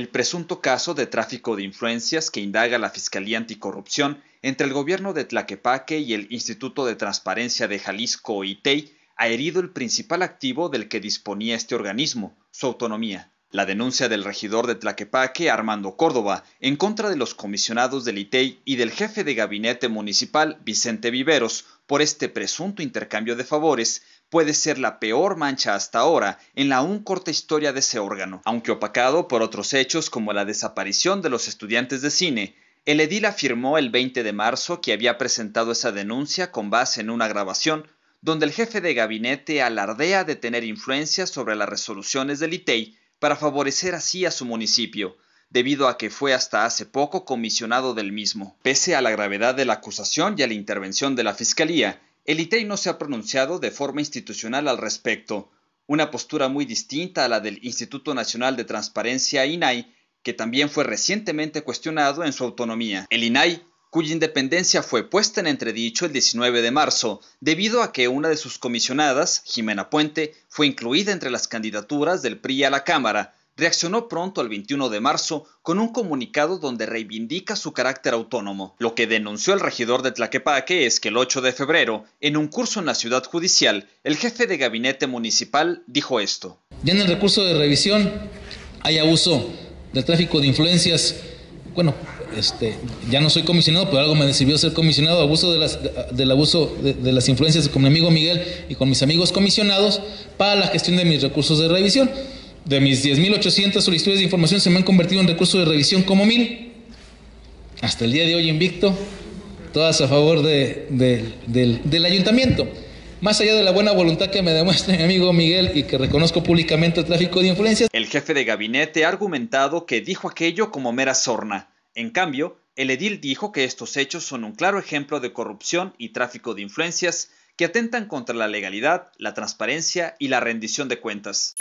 el presunto caso de tráfico de influencias que indaga la Fiscalía Anticorrupción entre el gobierno de Tlaquepaque y el Instituto de Transparencia de Jalisco, ITEI, e ha herido el principal activo del que disponía este organismo, su autonomía. La denuncia del regidor de Tlaquepaque, Armando Córdoba, en contra de los comisionados del ITEI e y del jefe de gabinete municipal, Vicente Viveros, por este presunto intercambio de favores, puede ser la peor mancha hasta ahora en la aún corta historia de ese órgano. Aunque opacado por otros hechos como la desaparición de los estudiantes de cine, el edil afirmó el 20 de marzo que había presentado esa denuncia con base en una grabación donde el jefe de gabinete alardea de tener influencia sobre las resoluciones del ITEI e para favorecer así a su municipio, debido a que fue hasta hace poco comisionado del mismo. Pese a la gravedad de la acusación y a la intervención de la Fiscalía, el ITEI e no se ha pronunciado de forma institucional al respecto, una postura muy distinta a la del Instituto Nacional de Transparencia INAI, que también fue recientemente cuestionado en su autonomía. El INAI, cuya independencia fue puesta en entredicho el 19 de marzo, debido a que una de sus comisionadas, Jimena Puente, fue incluida entre las candidaturas del PRI a la Cámara, reaccionó pronto al 21 de marzo con un comunicado donde reivindica su carácter autónomo. Lo que denunció el regidor de Tlaquepaque es que el 8 de febrero, en un curso en la ciudad judicial, el jefe de gabinete municipal dijo esto. Ya en el recurso de revisión hay abuso del tráfico de influencias. Bueno, este, ya no soy comisionado, pero algo me decidió ser comisionado, abuso de del abuso de, de, las influencias con mi amigo Miguel y con mis amigos comisionados para la gestión de mis recursos de revisión de mis 10.800 solicitudes de información se me han convertido en recursos de revisión como mil. Hasta el día de hoy invicto, todas a favor del, del ayuntamiento. Más allá de la buena voluntad que me demuestra mi amigo Miguel y que reconozco públicamente el tráfico de influencias. El jefe de gabinete ha argumentado que dijo aquello como mera sorna. En cambio, el edil dijo que estos hechos son un claro ejemplo de corrupción y tráfico de influencias que atentan contra la legalidad, la transparencia y la rendición de cuentas.